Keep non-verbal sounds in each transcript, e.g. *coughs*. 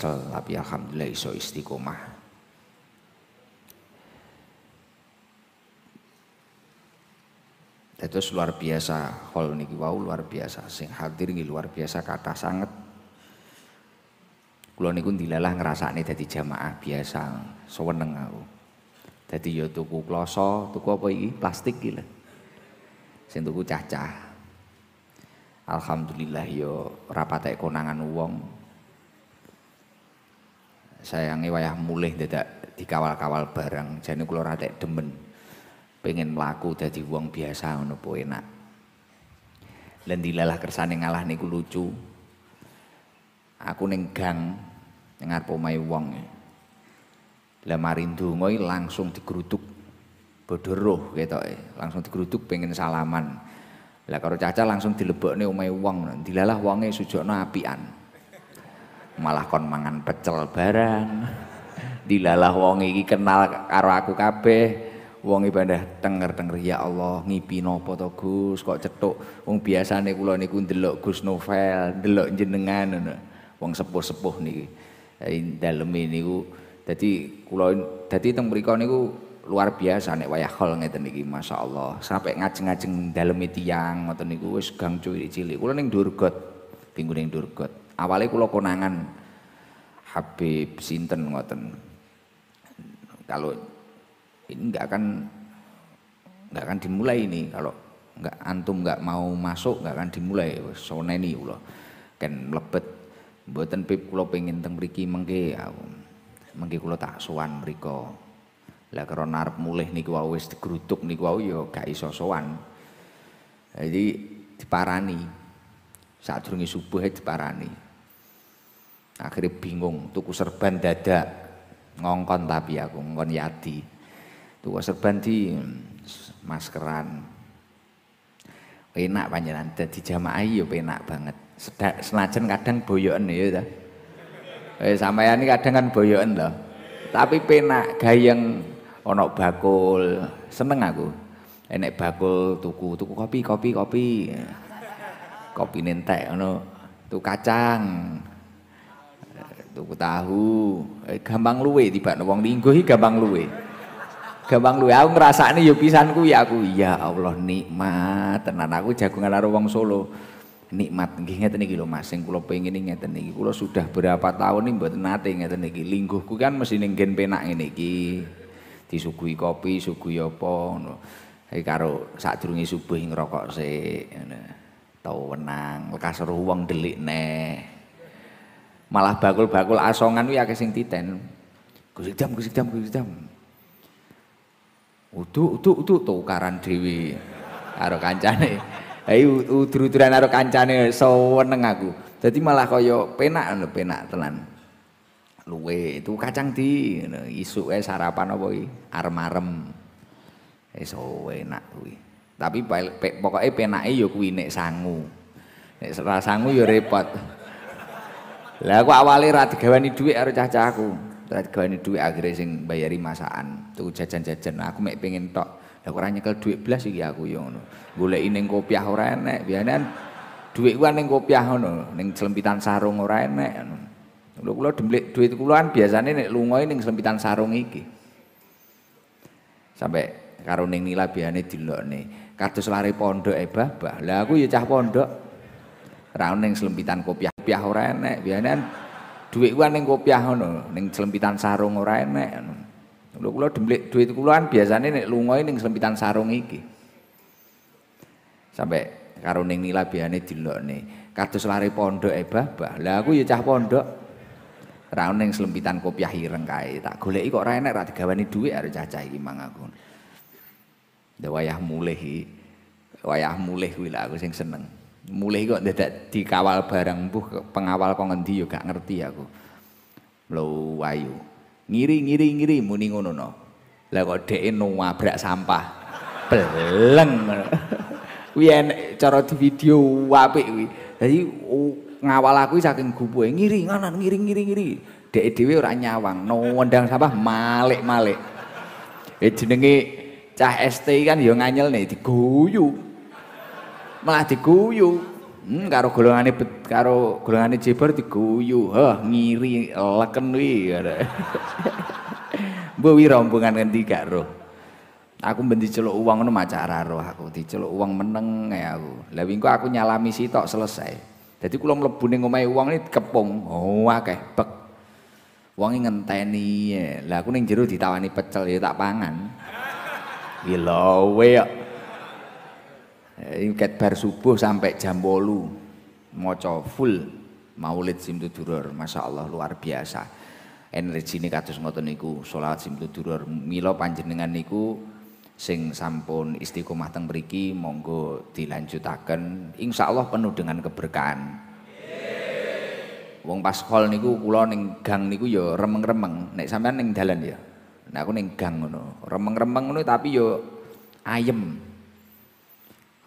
tapi ya, alhamdulillah iso istiqomah Terus luar biasa hall niki wau luar biasa sing hadir ini luar biasa kata sangat Kalau niku dilalah ngrasakne dari jamaah biasa seweneng aku jadi ya tuku kloso tuku apa iki plastik gila sing tuku cacah alhamdulillah yo ya rapatek konangan uang sayange wayah mulih tidak dikawal-kawal barang jadi kula ora demen pengen melaku jadi uang biasa ngono po enak dan dilalah kersane ngalah niku lucu aku nenggang gang ning ngarep omahe lah mari ngoi langsung digerutuk bodoh gitu langsung digerutuk pengen salaman lah kalau caca langsung nih omahe wong dilalah uangnya sujono apian malah kon mangan pecel barang dilalah wong iki kenal karo aku kabeh wong ibadah tenger-tenger ya Allah ngipi napa to Gus kok cetuk wong biasane kula niku ndelok Gus Novel ndelok jenengan ngono wong sepuh-sepuh niki daleme niku dadi kula dadi teng mriku niku luar biasa nek wayah nih ngeten iki masyaallah sampai ngajeng-ngajeng daleme tiyang ngoten niku wis gang cilik-cilik kula ning Durgot pinggu ning Durgot Awalnya kulo konangan Habib Sinten ngoten. Kalau ini nggak akan nggak akan dimulai ini kalau nggak antum nggak mau masuk nggak akan dimulai sone ini ulo kan lebet buatan pip kulo pengen teng beriki mengge ya, mengke kula tak sowan mriko lah karena arep mulih niku wau wis digrutuk niku wau yo ya gak iso sowan jadi diparani saat durungi subuh diparani Akhirnya bingung, tuku serban dadak, ngongkon tapi aku, ngongkon yati Tuku serban di maskeran. Enak panjenengan dadi jamaah ya enak banget. Sedak senajan kadang boyoan ya ta. Eh sampeyan kadang kan boyoan loh. Tapi penak gayeng onok bakul, seneng aku. Enek bakul tuku, tuku kopi, kopi, kopi. Kopi nentek ono Tuku kacang, tuku tahu eh, gampang luwe tiba wong lingguh gampang luwe gampang luwe aku ngerasa ngrasakne ya pisanku ya aku ya Allah nikmat tenan aku jagongan karo wong Solo nikmat nggih ngeten iki lho Mas sing kula pengin ngeten iki kula sudah berapa tahun ini mboten nate ngeten iki lingguhku kan mesti ning gen penak ngene iki disuguhi kopi suguhi apa ngono eh, iki karo sadurunge subuh ngrokok sik ngono tau wenang lekas seru wong delik neh Malah bakul-bakul asongan kuwi akeh sing titen. Gus Idam, Gus Idam, Gus Idam. Udu, udu, tukaran dhewe karo kancane. Ayo udur-uduran karo kancane seneng aku. jadi malah koyo penak lho, penak tenan. Luwe itu kacang di isuke sarapan apa iki? armarem eh so enak kuwi. Tapi pokoknya penak ya kuwi nek sangu. Nek ora sangu ya repot. Lah aku awale ra digaweni dhuwit karo cah-cahku. Ra digaweni dhuwit akhire sing bayari masakan, tuku jajan-jajan. Nah, aku mek pengen tok. Lah kok ora nyekel dhuwit blas iki aku yo ya ngono. Goleki ning kopiah ora enek. Biasane kan dhuwit ku kan ning kopiah ngono, ning celempitan sarung ora enek ngono. Lho kula demlik dhuwit kula kan biasane nek lunga ning celempitan sarung iki. Sampai karo ning nila biane dilokne. Kados lare pondok e babah. Lah aku ya cah pondok ra ning selempitan kopiah-kopiah ora enek. biasanya kan duit kuwi kan neng kopiah ngono, neng selempitan sarung ora enek. lu kula demlik duit kula kan neng nek lunga selempitan sarung iki. Sampai karo ning nila biane neng Kados lari pondok e babah. Lah aku ya cah pondok. Ra ning selempitan kopiah ireng kae. Tak goleki kok ora enek ra digaweni duit karo cah-cah iki mang aku. wayah mulih wayah mulih kuwi aku sing seneng mulai kok tidak dikawal barang buh pengawal kok ngendi yo gak ngerti aku lo wayu ngiri ngiri ngiri muni ngono no lah kok dek nuwabrak sampah beleng *laughs* wien cara di video wapik wi jadi ngawal aku saking gue ngiri nganan ngiri ngiri ngiri dek dewi orang nyawang no wendang sampah malek malik eh jenenge cah ST kan yo nganyel nih diguyu malah diguyu. Hmm, karo golongane karo golongane jebar diguyu. Heh, ngiri leken kuwi. *laughs* Mbok wi rombongan ngendi gak roh. Aku ben celok uang ngono macara roh aku diceluk uang meneng ya aku. Lewi wingko aku nyalami sitok selesai. Jadi kula mlebu ning omahe wong iki kepung, oh akeh bek. Wong ngenteni. Lah aku ning jero ditawani pecel ya tak pangan. Gila, lho Eh, Iket bar subuh sampai jam bolu moco full maulid simtudurur masya Allah luar biasa energi ini katus ngoto niku salat simtudurur Milo panjenengan niku sing sampun istiqomah teng beriki monggo dilanjutaken insya Allah penuh dengan keberkahan Wong pas kol niku kula nenggang gang niku yo ya remeng-remeng, nek sampean neng dalan ya. Nek nah, aku ning gang ngono, remeng-remeng ngono tapi yo ya ayem.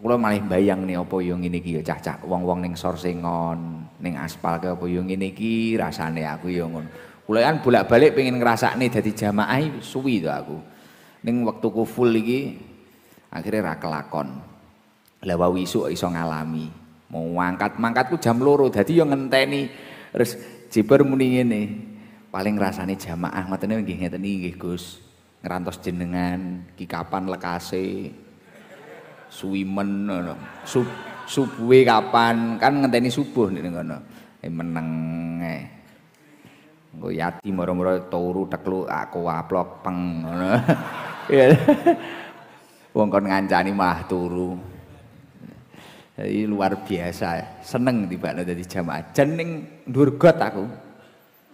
Kulo malih bayang nih opo yang ini iki yo ya, wong-wong neng sor singon, aspal ke opo yang ini iki rasane aku yang on, Kulo kan bolak-balik pengen nih dari jamaah suwi tuh aku. neng waktu ku full lagi akhirnya ra lakon. Lah wau isuk iso ngalami. Mau angkat mangkatku jam loro jadi yang ngenteni. Terus ciber muni nih Paling rasane jamaah ngotene nggih ngeten iki Gus. Ngerantos jenengan, kikapan kapan lekase, suwimen ngono. Sub subuhe kapan? Kan ngenteni subuh nih ngono. E meneng. Engko eh. yati moro-moro turu tekluk aku aplok peng ngono. *laughs* Iya. Wong kon ngancani malah turu. Jadi luar biasa, seneng tiba-tiba dadi jamaah. Jeneng dhuwur got aku.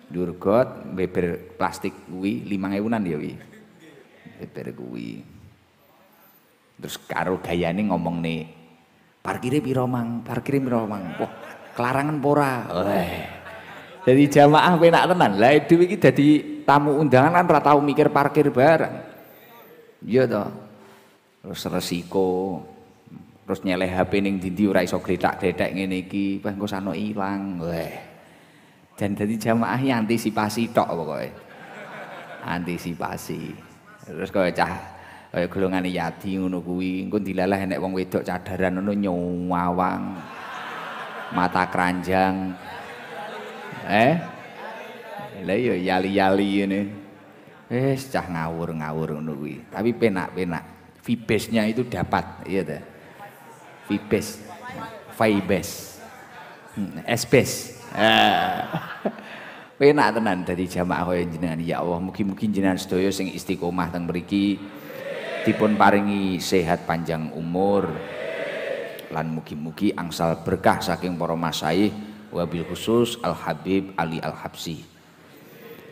durgot beber plastik gue lima an ya kuwi. Beber gue Terus karo gayane ngomong nih, parkirnya piro mang, parkirnya piro mang. Wah, kelarangan pora. Weh. Jadi jamaah penak tenan. Lah dhewe iki jadi tamu undangan kan ora tau mikir parkir bareng, Iya dong, Terus resiko. Terus nyeleh HP ning dindi ora iso gletak-gletek ngene iki, pas engko sano ilang. Weh. Dan jadi jamaah antisipasi tok pokoknya. Antisipasi. Terus kau cah kaya golongane Yadi ngono kuwi engko dilalah enek wong wedok cadaran ngono nyawang mata keranjang eh lha iya, yo yali-yali ini, eh cah ngawur-ngawur ngono kuwi tapi penak-penak vibesnya itu dapat iya ta vibes vibes hmm, espes eh. *laughs* penak tenan dari jamaah kaya jenengan ya Allah mungkin mungkin jenengan sedaya sing istiqomah teng mriki dipun paringi sehat panjang umur lan mugi-mugi angsal berkah saking para masayih wabil khusus Al Habib Ali Al Habsi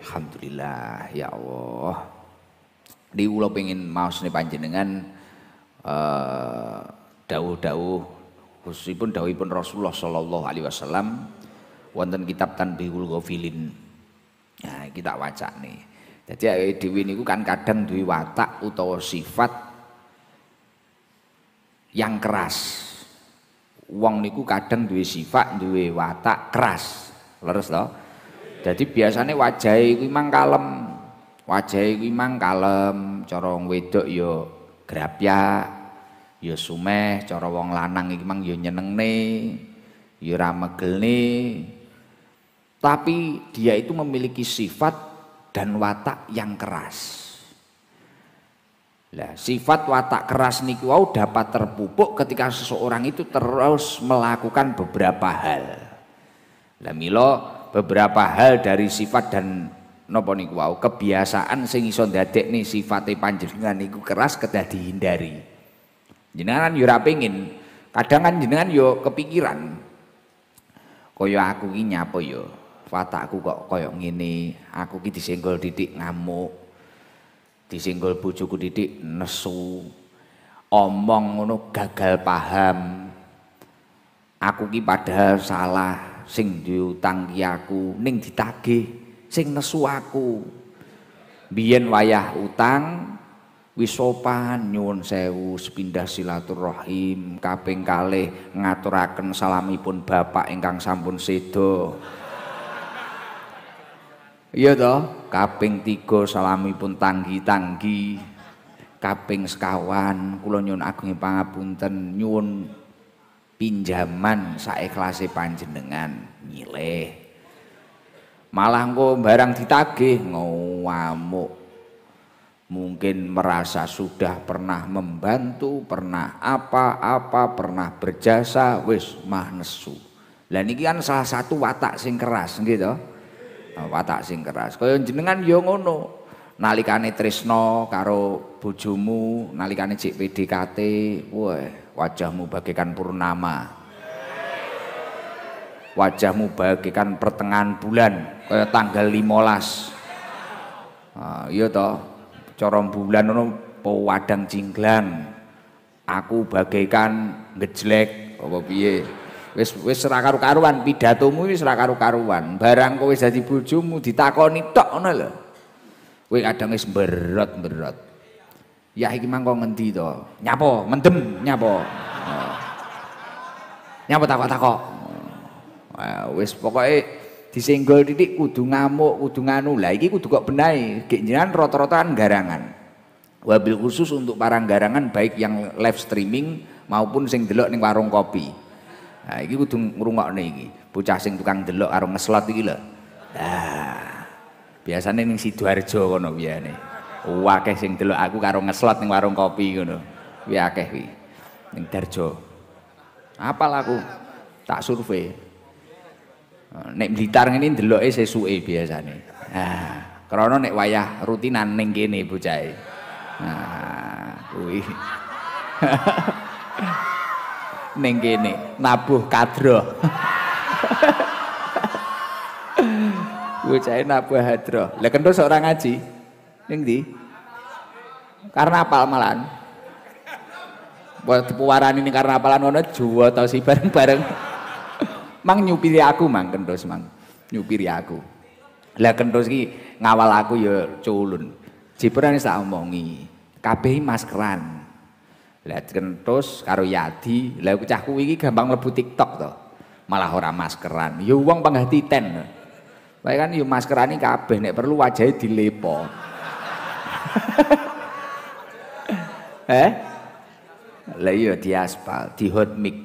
Alhamdulillah ya Allah di ulo pengen maos nih panjenengan uh, dawuh-dawuh khususipun dawuhipun Rasulullah sallallahu Alaihi Wasallam wonten kitab Tanbihul Ghafilin nah kita waca nih jadi awake dhewe niku kan kadang duwe watak utawa sifat yang keras. Wong niku kadang duwe sifat, duwe watak keras. Leres to? Jadi biasanya wajah iku mang kalem. Wajah iku mang kalem, Corong wedok yo ya grapyak, ya sumeh, cara wong lanang yo mang ya yo rame ya ra megelne. Tapi dia itu memiliki sifat dan watak yang keras. Nah, sifat watak keras niku wow, dapat terpupuk ketika seseorang itu terus melakukan beberapa hal. Lah milo beberapa hal dari sifat dan nopo niku wow, kebiasaan sing iso ndadekne sifate panjenengan niku keras kedah dihindari. Jenengan yo ora pengin, kadang kan jenengan yo kepikiran koyo aku ini apa yo. watakku kok koyok ngene aku ki disenggol titik ngamuk disenggol bojoku titik nesu omong ngono gagal paham aku ki padahal salah sing diutangi ki aku ning ditagih sing nesu aku biyen wayah utang wisopan nyuwun sewu sepindah silaturahim kaping kalih ngaturaken salamipun bapak ingkang sampun sedo Iya toh, kaping salami salamipun tanggi-tanggi. Kaping sekawan kula nyun agung pangapunten, nyun pinjaman saikhlase panjenengan nyileh. Malah engko barang ditagih ngamuk. Mungkin merasa sudah pernah membantu, pernah apa-apa, pernah berjasa, wis mah nesu. Lah niki kan salah satu watak sing keras gitu. Eh, watak sing keras. Kaya jenengan ya ngono. Nalikane tresno karo bojomu, nalikane cik PDKT, wah wajahmu bagaikan purnama. Wajahmu bagaikan pertengahan bulan, kaya tanggal 15. Ah, iya toh. corong bulan ngono pewadang cingklang. Aku bagaikan ngejlek apa piye wis wis ora karu-karuan pidatomu wis ora karu-karuan barang kowe dadi bojomu ditakoni tok ngono lho kowe kadang wis berot berot. ya iki mangko ngendi to nyapa mendem nyapa nyapa takok-takok wis pokoke disenggol titik kudu ngamuk kudu nganu lah iki kudu kok benahi gek jenengan rata-rata garangan wabil khusus untuk para garangan baik yang live streaming maupun sing delok ning warung kopi Nah, iki kudu ngrungokne iki. Bocah sing tukang delok karo ngeslot iki lho. Nah, biasanya ning Sidoarjo kono biyane. Akeh sing delok aku karo ngeslot ning warung kopi ngono. Kuwi akeh kuwi. Ning Darjo. Apal aku tak survei. Eh, nek Blitar ngene ndeloke sesuke biasane. Nah, krana nek wayah rutinan ning kene bocahe. Nah, kuwi. *laughs* ning kene nabuh kadroh Bocah nabuh hadroh. Lah kento seorang ngaji. Ning ndi? Karena apal malan. Buat puwaran ini karena apalan ngono juwo tau si bareng-bareng. mang nyupiri aku mang kendos mang. Nyupiri aku. Lah kendos iki ngawal aku ya culun. ini tak omongi. Kabeh maskeran. Lah kentus karo Yadi, lah cah iki gampang mlebu TikTok to. Malah ora maskeran. Ya wong penghati-ten. Wae kan yo ya maskerani kabeh nek perlu wajahe dilepo. *laughs* eh? Lah iya diaspal, dihot mic.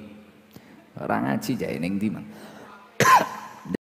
Ora ngaji jae ning ndi, Mang? *coughs*